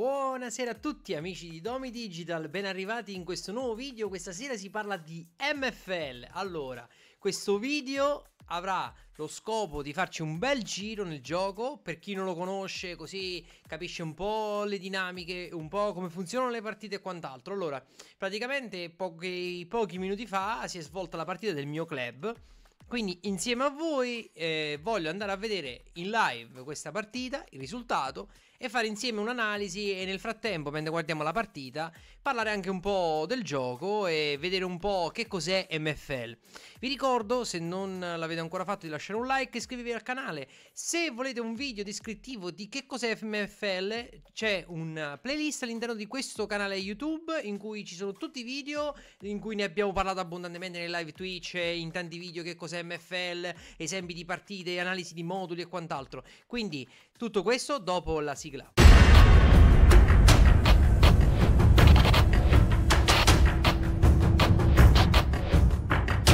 Buonasera a tutti amici di Domi Digital, ben arrivati in questo nuovo video, questa sera si parla di MFL Allora, questo video avrà lo scopo di farci un bel giro nel gioco per chi non lo conosce così capisce un po' le dinamiche, un po' come funzionano le partite e quant'altro Allora, praticamente pochi, pochi minuti fa si è svolta la partita del mio club quindi insieme a voi eh, voglio andare a vedere in live questa partita, il risultato e fare insieme un'analisi e nel frattempo, mentre guardiamo la partita, parlare anche un po' del gioco e vedere un po' che cos'è MFL. Vi ricordo, se non l'avete ancora fatto, di lasciare un like, e iscrivervi al canale. Se volete un video descrittivo di che cos'è MFL, c'è una playlist all'interno di questo canale YouTube in cui ci sono tutti i video in cui ne abbiamo parlato abbondantemente nelle live Twitch, in tanti video che cos'è MFL, esempi di partite, analisi di moduli e quant'altro. Quindi tutto questo dopo la sigla.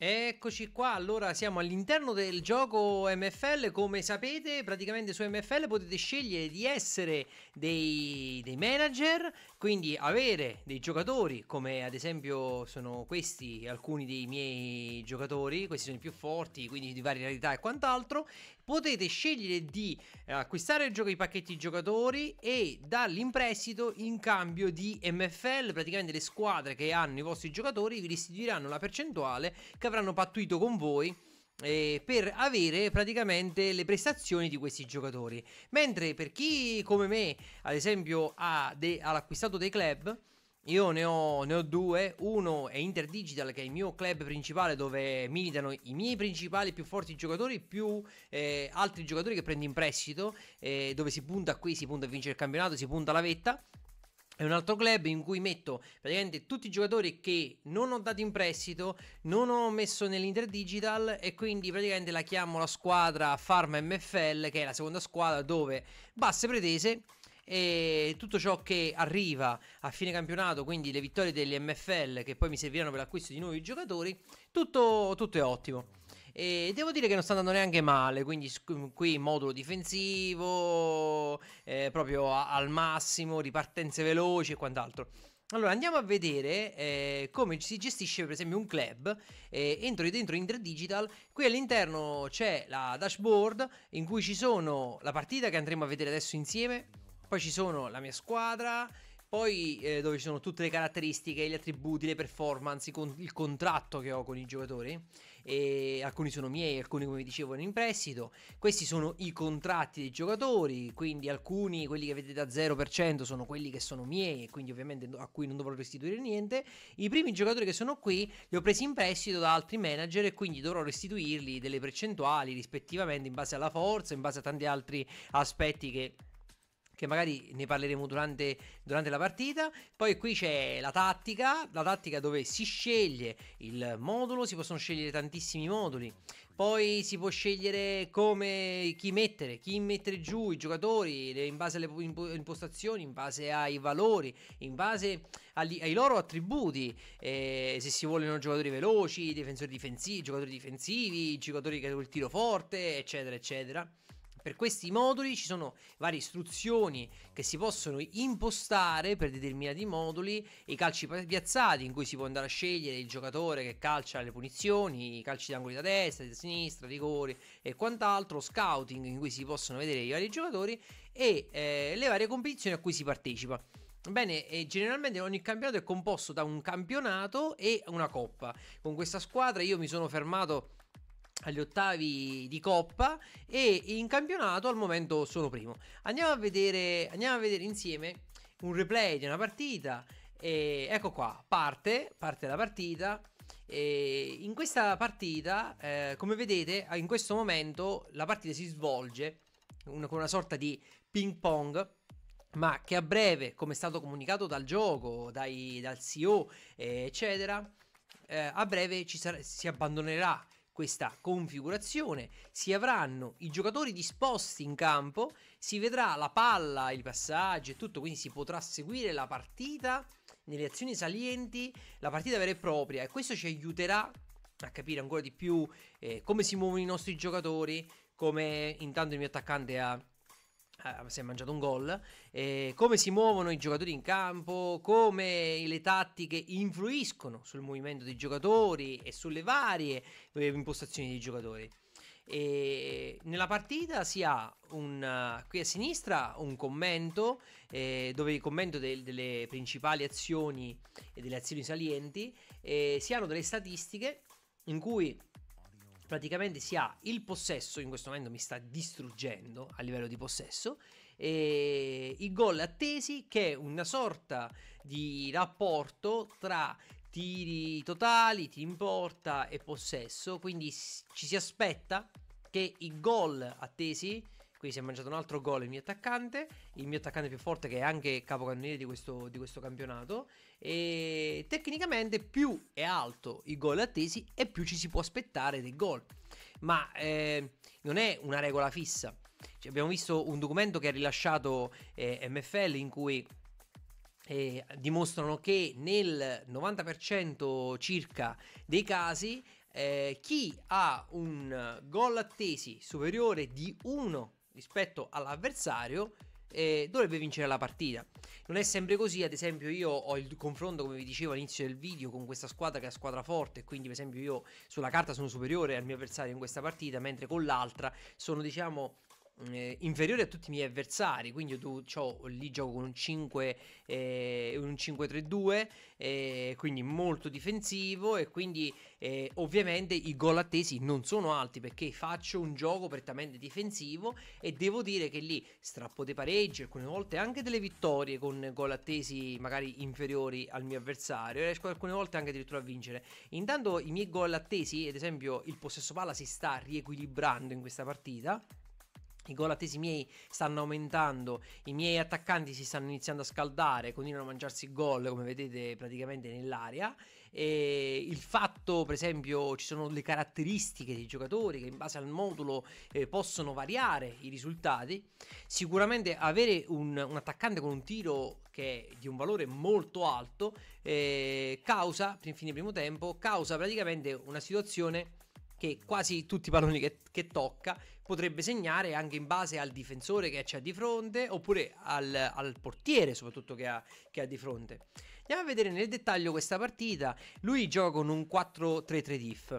Eccoci qua, allora siamo all'interno del gioco MFL, come sapete praticamente su MFL potete scegliere di essere dei, dei, manager, quindi avere dei giocatori come ad esempio sono questi alcuni dei miei giocatori, questi sono i più forti, quindi di varie realtà e quant'altro, potete scegliere di eh, acquistare il gioco i pacchetti giocatori e darli in prestito in cambio di MFL, praticamente le squadre che hanno i vostri giocatori vi restituiranno la percentuale che avranno pattuito con voi eh, per avere praticamente le prestazioni di questi giocatori mentre per chi come me ad esempio ha, de- ha acquistato dei club io ne ho, ne ho, due, uno è Inter Digital che è il mio club principale dove militano i miei principali più forti giocatori più eh, altri giocatori che prendo in prestito, eh, dove si punta qui, si punta a vincere il campionato, si punta alla vetta. È un altro club in cui metto praticamente tutti i giocatori che non ho dato in prestito, non ho messo nell'Inter Digital e quindi praticamente la chiamo la squadra Farm MFL che è la seconda squadra dove basse pretese e tutto ciò che arriva a fine campionato, quindi le vittorie degli MFL che poi mi serviranno per l'acquisto di nuovi giocatori, tutto, tutto è ottimo. E devo dire che non sta andando neanche male, quindi mm, qui modulo difensivo, eh, proprio a, al massimo, ripartenze veloci e quant'altro. Allora andiamo a vedere eh, come si gestisce per esempio un club, eh, entro dentro Digital, qui all'interno c'è la dashboard in cui ci sono la partita che andremo a vedere adesso insieme, poi ci sono la mia squadra, poi eh, dove ci sono tutte le caratteristiche, gli attributi, le performance, con, il contratto che ho con i giocatori. E alcuni sono miei, alcuni come vi dicevo in prestito. Questi sono i contratti dei giocatori, quindi alcuni, quelli che vedete a 0%, sono quelli che sono miei e quindi ovviamente a cui non dovrò restituire niente. I primi giocatori che sono qui li ho presi in prestito da altri manager e quindi dovrò restituirli delle percentuali rispettivamente in base alla forza, in base a tanti altri aspetti che che magari ne parleremo durante, durante, la partita. Poi qui c'è la tattica, la tattica dove si sceglie il modulo, si possono scegliere tantissimi moduli. Poi si può scegliere come chi mettere, chi mettere giù i giocatori in base alle impostazioni, in base ai valori, in base agli, ai loro attributi. Eh, se si vogliono giocatori veloci, difensori difensivi, giocatori difensivi, giocatori che hanno il tiro forte, eccetera, eccetera. Per questi moduli ci sono varie istruzioni che si possono impostare per determinati moduli, i calci piazzati in cui si può andare a scegliere il giocatore che calcia le punizioni, i calci di angoli da destra, da sinistra, rigori e quant'altro, scouting in cui si possono vedere i vari giocatori e eh, le varie competizioni a cui si partecipa. Bene, generalmente ogni campionato è composto da un campionato e una coppa. Con questa squadra io mi sono fermato agli ottavi di Coppa e in campionato al momento sono primo. Andiamo a vedere, andiamo a vedere insieme un replay di una partita. E ecco qua, parte, parte la partita. E in questa partita, eh, come vedete, in questo momento la partita si svolge con una sorta di ping pong ma che a breve, come è stato comunicato dal gioco, dai, dal CEO, eh, eccetera, eh, a breve sar- si abbandonerà questa configurazione, si avranno i giocatori disposti in campo, si vedrà la palla, il passaggio e tutto, quindi si potrà seguire la partita nelle azioni salienti, la partita vera e propria e questo ci aiuterà a capire ancora di più eh, come si muovono i nostri giocatori, come intanto il mio attaccante ha Ah, si è mangiato un gol, eh, come si muovono i giocatori in campo, come le tattiche influiscono sul movimento dei giocatori e sulle varie eh, impostazioni dei giocatori. E nella partita si ha un, qui a sinistra un commento eh, dove il commento del, delle principali azioni e delle azioni salienti eh, si hanno delle statistiche in cui praticamente si ha il possesso, in questo momento mi sta distruggendo a livello di possesso, e i gol attesi che è una sorta di rapporto tra tiri totali, tiri in porta e possesso, quindi ci si aspetta che i gol attesi qui si è mangiato un altro gol il mio attaccante, il mio attaccante più forte che è anche capocannoniere di questo, di questo campionato, e tecnicamente più è alto il gol attesi e più ci si può aspettare dei gol. Ma eh, non è una regola fissa. Cioè, abbiamo visto un documento che ha rilasciato eh, MFL in cui eh, dimostrano che nel 90% circa dei casi eh, chi ha un gol attesi superiore di 1 rispetto all'avversario eh, dovrebbe vincere la partita. Non è sempre così, ad esempio io ho il confronto come vi dicevo all'inizio del video con questa squadra che è una squadra forte, quindi per esempio io sulla carta sono superiore al mio avversario in questa partita, mentre con l'altra sono diciamo eh, inferiore a tutti i miei avversari, quindi tu, cioè, lì gioco con un 5, eh, un 5-3-2, eh, quindi molto difensivo e quindi eh, ovviamente i gol attesi non sono alti perché faccio un gioco prettamente difensivo e devo dire che lì strappo dei pareggi, alcune volte anche delle vittorie con gol attesi magari inferiori al mio avversario, e riesco alcune volte anche addirittura a vincere. Intanto i miei gol attesi, ad esempio il possesso palla si sta riequilibrando in questa partita i gol attesi miei stanno aumentando, i miei attaccanti si stanno iniziando a scaldare, continuano a mangiarsi gol come vedete praticamente nell'area e il fatto per esempio ci sono le caratteristiche dei giocatori che in base al modulo eh, possono variare i risultati, sicuramente avere un, un, attaccante con un tiro che è di un valore molto alto eh, causa, fine primo tempo, causa praticamente una situazione che quasi tutti i palloni che, che, tocca potrebbe segnare anche in base al difensore che c'è di fronte oppure al, al portiere soprattutto che ha, che ha, di fronte. Andiamo a vedere nel dettaglio questa partita. Lui gioca con un 4-3-3 diff.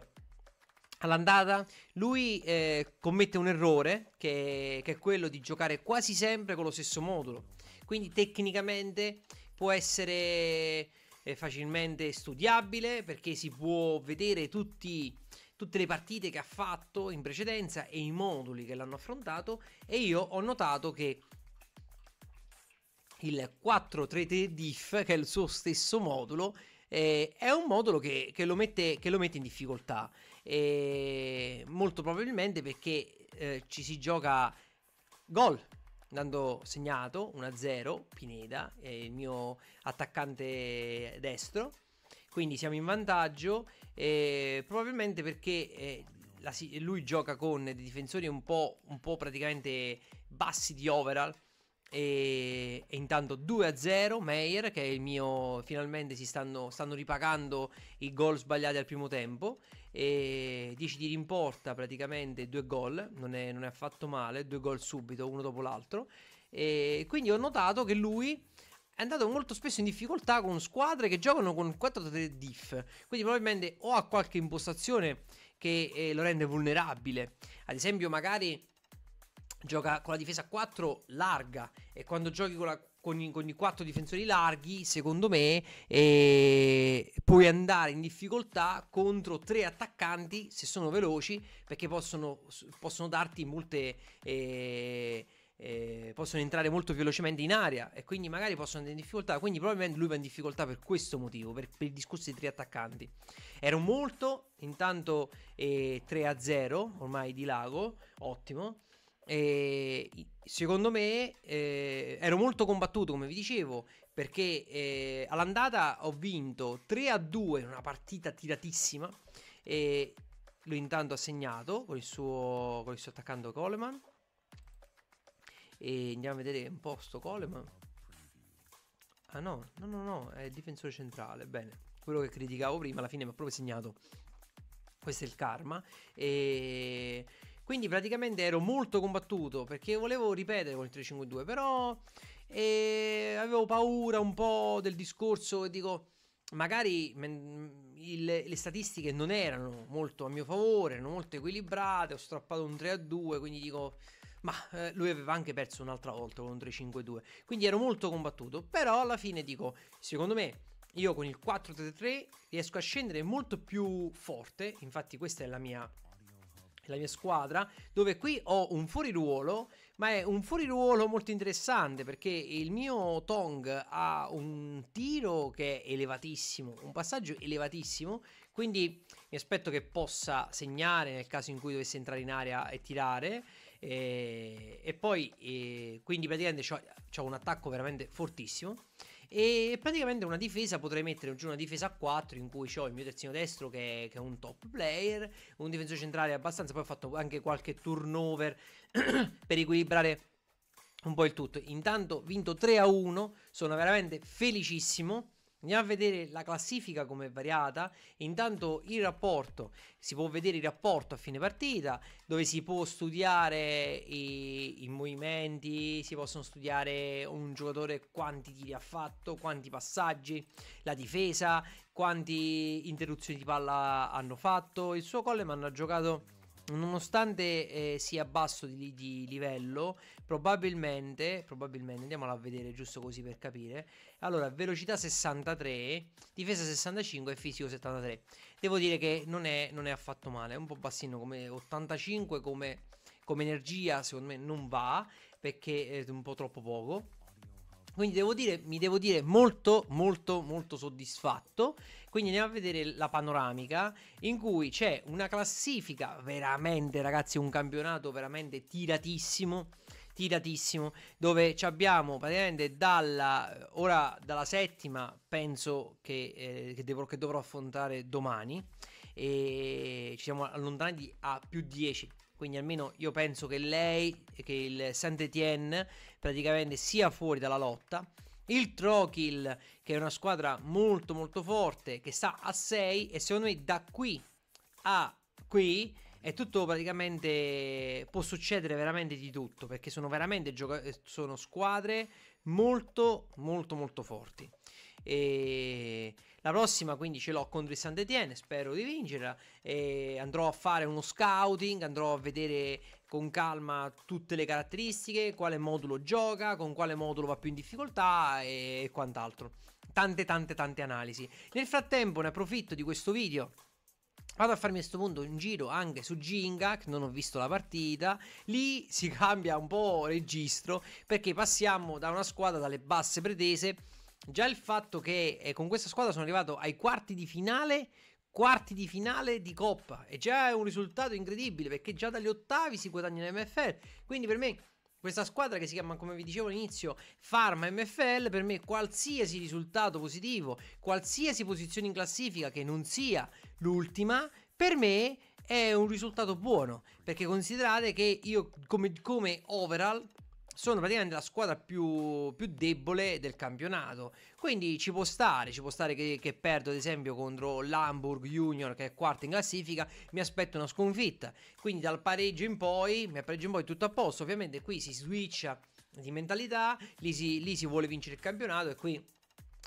All'andata lui eh, commette un errore che, che è quello di giocare quasi sempre con lo stesso modulo. Quindi tecnicamente può essere eh, facilmente studiabile perché si può vedere tutti tutte le partite che ha fatto in precedenza e i moduli che l'hanno affrontato e io ho notato che il 4-3-3 diff, che è il suo stesso modulo, eh, è un modulo che, che, lo mette, che, lo mette, in difficoltà. E molto probabilmente perché eh, ci si gioca gol. Dando segnato 1-0 Pineda, è il mio attaccante destro quindi siamo in vantaggio eh, probabilmente perché eh, la, lui gioca con dei difensori un po', un po praticamente bassi di overall e, e, intanto 2 a 0 Meyer che è il mio finalmente si stanno, stanno ripagando i gol sbagliati al primo tempo e 10 di rimporta praticamente 2 gol non è, non è affatto male 2 gol subito uno dopo l'altro e quindi ho notato che lui è andato molto spesso in difficoltà con squadre che giocano con 4-3 diff. Quindi probabilmente o ha qualche impostazione che eh, lo rende vulnerabile. Ad esempio, magari gioca con la difesa 4 larga e quando giochi con, la, con, i, con i 4 difensori larghi, secondo me, eh, puoi andare in difficoltà contro 3 attaccanti se sono veloci perché possono, possono darti molte... Eh, eh, possono entrare molto velocemente in aria e quindi magari possono andare in difficoltà. Quindi probabilmente lui va in difficoltà per questo motivo, per, per il discorso dei tre attaccanti. Ero molto, intanto eh, 3-0 ormai di Lago, ottimo. E secondo me eh, ero molto combattuto, come vi dicevo, perché eh, all'andata ho vinto 3 a 2 in una partita tiratissima. E lui intanto ha segnato con il suo, con il suo attaccante Coleman. E andiamo a vedere un po' sto Coleman. Ah no, no, no, no, è difensore centrale. Bene, quello che criticavo prima alla fine mi ha proprio segnato. Questo è il karma. E quindi praticamente ero molto combattuto perché volevo ripetere con il 3-5-2, però eh, avevo paura un po' del discorso e dico magari il, le statistiche non erano molto a mio favore, erano molto equilibrate, ho strappato un 3 a 2, quindi dico ma eh, lui aveva anche perso un'altra volta contro i 5-2, quindi ero molto combattuto, però alla fine dico, secondo me io con il 4-3-3 riesco a scendere molto più forte, infatti questa è la mia la mia squadra, dove qui ho un fuoriruolo, ma è un fuoriruolo molto interessante perché il mio Tong ha un tiro che è elevatissimo, un passaggio elevatissimo, quindi mi aspetto che possa segnare nel caso in cui dovesse entrare in area e tirare e, eh, e poi, e eh, quindi praticamente ho un attacco veramente fortissimo. E praticamente una difesa potrei mettere giù una difesa a 4 in cui ho il mio terzino destro che è, che è, un top player, un difensore centrale abbastanza, poi ho fatto anche qualche turnover per equilibrare un po' il tutto. Intanto vinto 3 a 1, sono veramente felicissimo. Andiamo a vedere la classifica come è variata, intanto il rapporto, si può vedere il rapporto a fine partita dove si può studiare i, i movimenti, si possono studiare un giocatore quanti tiri ha fatto, quanti passaggi, la difesa, quanti interruzioni di palla hanno fatto, il suo Coleman ha giocato nonostante eh, sia basso di, di livello, probabilmente, probabilmente, andiamola a vedere giusto così per capire. Allora, velocità 63, difesa 65 e fisico 73. Devo dire che non è, non è affatto male, è un po' bassino come 85 come, come energia, secondo me non va perché è un po' troppo poco. Quindi devo dire, mi devo dire molto, molto, molto soddisfatto. Quindi andiamo a vedere la panoramica in cui c'è una classifica veramente, ragazzi, un campionato veramente tiratissimo. Tiratissimo, dove ci abbiamo praticamente dalla, ora dalla settima, penso che, eh, che, devo, che dovrò affrontare domani, e ci siamo allontanati a più 10 quindi almeno io penso che lei, che il saint Etienne praticamente sia fuori dalla lotta. Il Trochil, che è una squadra molto molto forte, che sta a 6 e secondo me da qui a qui è tutto praticamente può succedere veramente di tutto perché sono veramente gioca- sono squadre molto molto molto forti e la prossima quindi ce l'ho contro il San Etienne, spero di vincerla. E andrò a fare uno scouting, andrò a vedere con calma tutte le caratteristiche, quale modulo gioca, con quale modulo va più in difficoltà e quant'altro. Tante tante tante analisi. Nel frattempo ne approfitto di questo video Vado a farmi a questo punto un giro anche su Ginga, che non ho visto la partita. Lì si cambia un po' registro perché passiamo da una squadra dalle basse pretese già il fatto che eh, con questa squadra sono arrivato ai quarti di finale, quarti di finale di Coppa, e già è un risultato incredibile perché già dagli ottavi si guadagna l'MFL. Quindi per me questa squadra che si chiama, come vi dicevo all'inizio, Pharma MFL, per me qualsiasi risultato positivo, qualsiasi posizione in classifica che non sia l'ultima, per me è un risultato buono, perché considerate che io come, come overall sono praticamente la squadra più, più, debole del campionato. Quindi ci può stare, ci può stare che, che perdo ad esempio contro l'Hamburg Junior che è quarta in classifica, mi aspetto una sconfitta. Quindi dal pareggio in poi, dal pareggio in poi tutto a posto, ovviamente qui si switcha di mentalità, lì si, lì si vuole vincere il campionato e qui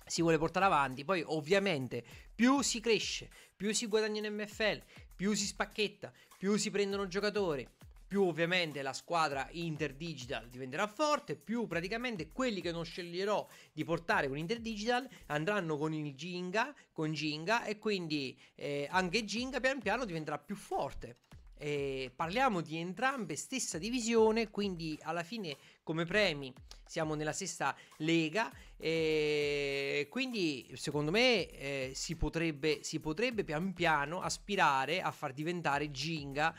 si vuole portare avanti. Poi ovviamente più si cresce, più si guadagna in MFL, più si spacchetta, più si prendono giocatori più ovviamente la squadra Interdigital diventerà forte, più praticamente quelli che non sceglierò di portare con Interdigital andranno con il Ginga, con Ginga e quindi eh, anche Ginga pian piano diventerà più forte. Eh, parliamo di entrambe stessa divisione, quindi alla fine come premi siamo nella stessa lega, eh, quindi secondo me eh, si, potrebbe, si potrebbe pian piano aspirare a far diventare Ginga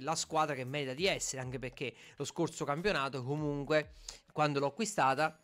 la squadra che merita di essere, anche perché lo scorso campionato comunque quando l'ho acquistata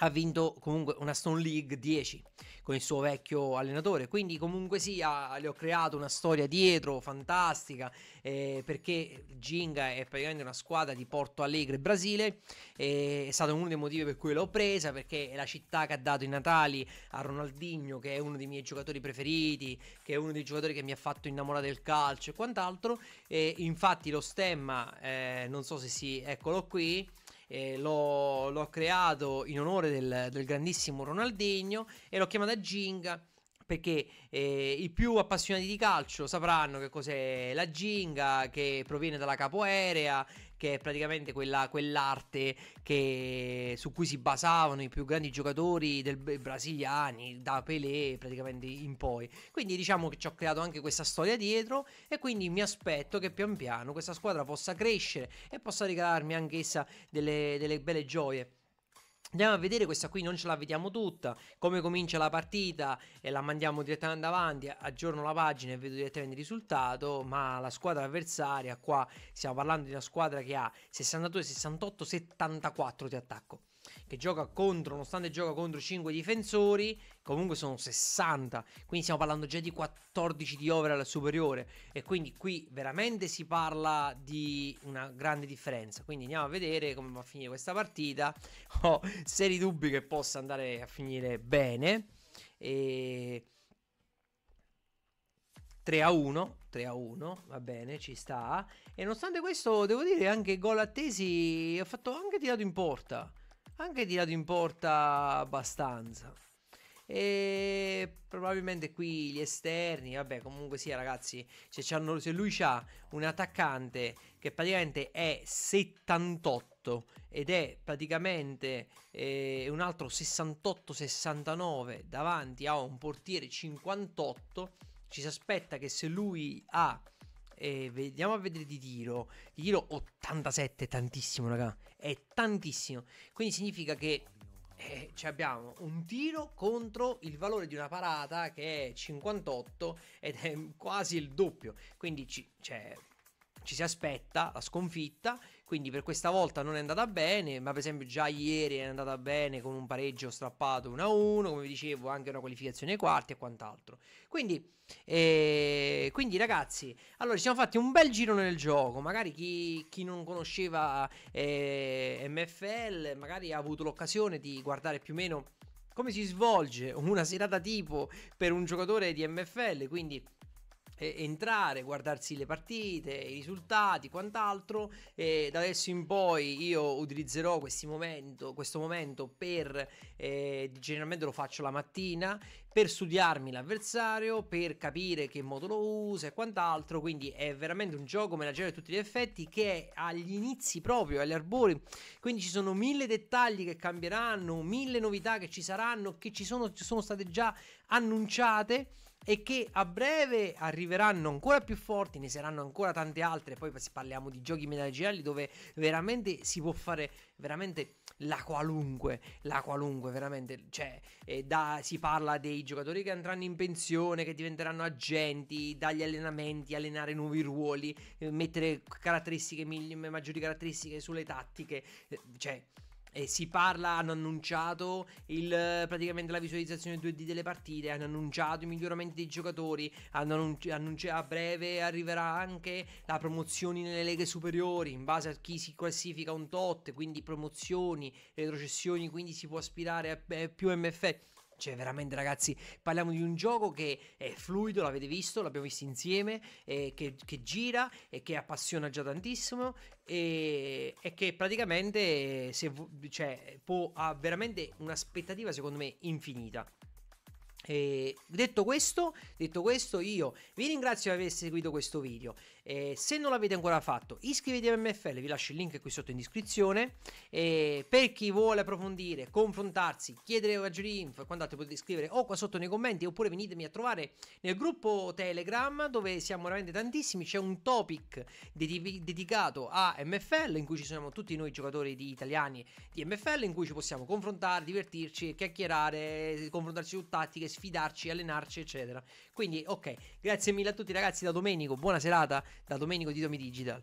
ha vinto comunque una Stone League 10 con il suo vecchio allenatore quindi comunque sia le ho creato una storia dietro fantastica eh, perché Ginga è praticamente una squadra di Porto Alegre Brasile eh, è stato uno dei motivi per cui l'ho presa perché è la città che ha dato i Natali a Ronaldinho che è uno dei miei giocatori preferiti che è uno dei giocatori che mi ha fatto innamorare del calcio e quant'altro e infatti lo stemma eh, non so se si eccolo qui eh, l'ho, l'ho, creato in onore del, del grandissimo Ronaldinho e l'ho chiamata Ginga perché eh, i più appassionati di calcio sapranno che cos'è la ginga, che proviene dalla capoeira, che è praticamente quella, quell'arte che, su cui si basavano i più grandi giocatori del, brasiliani, da Pelé praticamente in poi. Quindi diciamo che ci ho creato anche questa storia dietro e quindi mi aspetto che pian piano questa squadra possa crescere e possa regalarmi anch'essa delle, delle belle gioie. Andiamo a vedere questa qui, non ce la vediamo tutta, come comincia la partita e eh, la mandiamo direttamente avanti, aggiorno la pagina e vedo direttamente il risultato, ma la squadra avversaria, qua stiamo parlando di una squadra che ha 62, 68, 74 di attacco che gioca contro, nonostante gioca contro 5 difensori, comunque sono 60, quindi stiamo parlando già di 14 di overall superiore e quindi qui veramente si parla di una grande differenza, quindi andiamo a vedere come va a finire questa partita, ho seri dubbi che possa andare a finire bene e... 3 a 1, 3 a 1, va bene, ci sta. E nonostante questo, devo dire anche gol attesi, ho fatto anche tirato in porta anche tirato in porta abbastanza. E probabilmente qui gli esterni, vabbè comunque sia ragazzi, cioè, se lui ha un attaccante che praticamente è 78 ed è praticamente eh, un altro 68-69 davanti a un portiere 58, ci si aspetta che se lui ha e vediamo a vedere di tiro. Di tiro 87 è tantissimo, raga. È tantissimo. Quindi significa che eh, abbiamo un tiro contro il valore di una parata che è 58 ed è quasi il doppio. Quindi ci, cioè, ci si aspetta la sconfitta, quindi per questa volta non è andata bene, ma per esempio già ieri è andata bene con un pareggio strappato 1-1, come vi dicevo anche una qualificazione ai quarti e quant'altro. Quindi, eh, quindi ragazzi, allora ci siamo fatti un bel giro nel gioco, magari chi, chi non conosceva eh, MFL magari ha avuto l'occasione di guardare più o meno come si svolge una serata tipo per un giocatore di MFL, quindi eh, entrare, guardarsi le partite, i risultati, quant'altro. E da adesso in poi io utilizzerò momento, questo momento per, eh, generalmente lo faccio la mattina, per studiarmi l'avversario, per capire che modo lo usa e quant'altro. Quindi è veramente un gioco menageriale a tutti gli effetti che è agli inizi proprio, agli arbori. Quindi ci sono mille dettagli che cambieranno, mille novità che ci saranno, che ci sono, ci sono state già annunciate e che a breve arriveranno ancora più forti, ne saranno ancora tante altre, poi parliamo di giochi manageriali dove veramente si può fare veramente la qualunque, la qualunque veramente, cioè eh, da, si parla dei giocatori che andranno in pensione, che diventeranno agenti, dagli allenamenti, allenare nuovi ruoli, eh, mettere caratteristiche, maggiori caratteristiche sulle tattiche, eh, cioè e eh, si parla, hanno annunciato il, praticamente la visualizzazione 2D delle partite, hanno annunciato i miglioramenti dei giocatori, hanno annunci- annunci- a breve arriverà anche la promozione nelle leghe superiori in base a chi si classifica un tot, quindi promozioni, retrocessioni, quindi si può aspirare a eh, più MFL. Cioè, veramente, ragazzi, parliamo di un gioco che è fluido, l'avete visto, l'abbiamo visto insieme, eh, che, che, gira e che appassiona già tantissimo. E, e che praticamente se, cioè, può, ha veramente un'aspettativa, secondo me, infinita. Detto questo, detto questo, io vi ringrazio di aver seguito questo video. Eh, se non l'avete ancora fatto, iscrivetevi a MFL, vi lascio il link qui sotto in descrizione. Eh, per chi vuole approfondire, confrontarsi, chiedere maggiori info e quant'altro potete scrivere o qua sotto nei commenti oppure venitemi a trovare nel gruppo Telegram dove siamo veramente tantissimi, c'è un topic ded- dedicato a MFL in cui ci siamo tutti noi giocatori di italiani di MFL in cui ci possiamo confrontare, divertirci, chiacchierare, confrontarci su tattiche, sfidarci, allenarci eccetera. Quindi ok, grazie mille a tutti ragazzi da Domenico, buona serata da Domenico di Domi Digital.